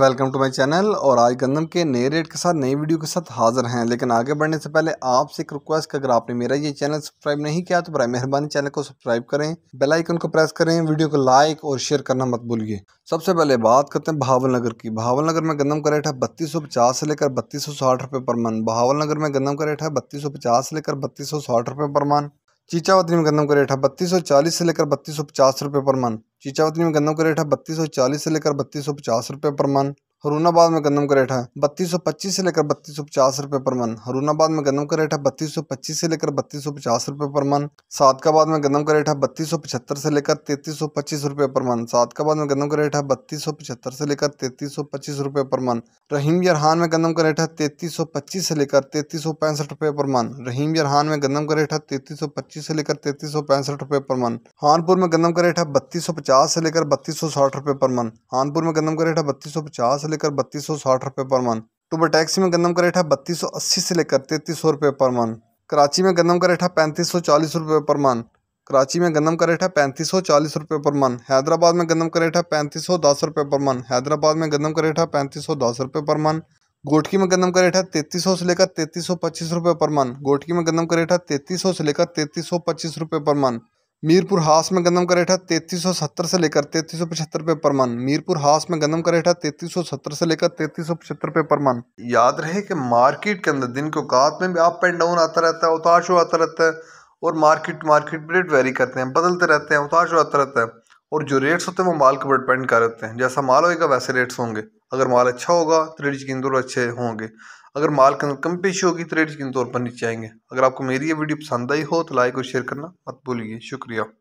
welcome to my channel और आज गंदम के नए रेट के साथ नई वीडियो के साथ हाजिर हैं लेकिन आगे बढ़ने से पहले आपसे एक रिक्वेस्ट अगर आपने मेरा ये चैनल सब्सक्राइब नहीं किया तो बर मेहरबानी चैनल को सब्सक्राइब करें बेल आइकन को प्रेस करें वीडियो को लाइक और शेयर करना मत भूलिए सबसे पहले बात करते हैं भावल नगर की भावल नगर में गंदम का रेट है बत्तीस सौ पचास से लेकर बत्तीस सौ साठ रुपये पर मन भावल नगर में गंदम का रेट है बत्तीस सौ पचास से लेकर बत्तीस सौ साठ रुपये पर मन चीचावतनी में गंदम का रेट है बत्तीस सौ चालीस से लेकर बत्तीस सौ पचास रुपये पर मन चीचावतनी में गंदम का रेट है बत्तीस सौ चालीस से लेकर बत्तीस सौ पचास रुपये पर मन हरूनाबाद में गंदम का रेट है बत्तीस सौ पच्चीस से लेकर बत्तीस सौ पचास रुपये पर मन हरूनाबाद में गंदम का रेट है बत्तीस सौ पच्चीस से लेकर बत्तीस सौ पचास रुपये पर मन सादकाबाद में गंदम का रेट है बत्तीस सौ पचहत्तर से लेकर तैतीस सौ पच्चीस रुपये पर मन सादकाबाद में गंदम का रेट है बत्तीस सौ पचहत्तर से लेकर तैतीस सौ पच्चीस रुपये पर मन रहीम यरहान में गंदम का रेट है तैतीस सौ पच्चीस से लेकर तैतीस सौ पैंसठ रुपये पर मन रहीम यरहान में गंदम का रेट है तैतीस सौ पच्चीस से लेकर तैतीस सौ पैंसठ रुपये पर मन हानपुर में गंदम का रेट है बत्तीस सौ पचास से लेकर बत्तीस सौ साठ रुपये पर मन हानपुर में गंदम का रेट है बत्तीस सौ पचास लेकर बत्तीस सौ साठ रुपये पर मन टुबर टैक्सी में गंदम का रेट है बत्तीस सौ अस्सी से लेकर तैतीस सौ रुपये पर मन कराची में गंदम का रेट है पैंतीस सौ चालीस रुपये पर मन कराची में गंदम का रेट है पैंतीस सौ चालीस रुपये पर मन हैदराबाद में गंदम का रेट है पैंतीस सौ दस रुपये पर मन हैदराबाद में गंदम का रेट है पैंतीस सौ दस रुपये पर मन गोटकी में गंदम का रेट है तैतीस सौ से लेकर तैतीस सौ पच्चीस रुपये पर मन गोटकी में गंदम का रेट है तैतीस सौ से लेकर तैतीस सौ पच्चीस रुपये पर मन मीरपुर हास में गंदम का रेट है तैतीस सौ सत्तर से लेकर तैतीस सौ पचहत्तर रुपये पर मन मीरपुर हास में गंदम का रेट है तैतीस सौ सत्तर से लेकर तैतीस सौ पचहत्तर रुपये पर मन याद रहे कि मार्केट के अंदर दिन के औकात में भी अप एंड डाउन आता रहता है उतार शो आता रहता है और मार्केट मार्केट रेट वेरी करते हैं बदलते रहते हैं उतार शो आता रहता है और जो रेट्स होते हैं वो माल के ऊपर डिपेंड कर रहते हैं जैसा माल होगा वैसे रेट्स होंगे अगर माल अच्छा होगा तो रेट यकीन अच्छे होंगे अगर माल कम पेशी होगी तो रेट यकीन तौर पर नीचे आएंगे अगर आपको मेरी ये वीडियो पसंद आई हो तो लाइक और शेयर करना मत भूलिए शुक्रिया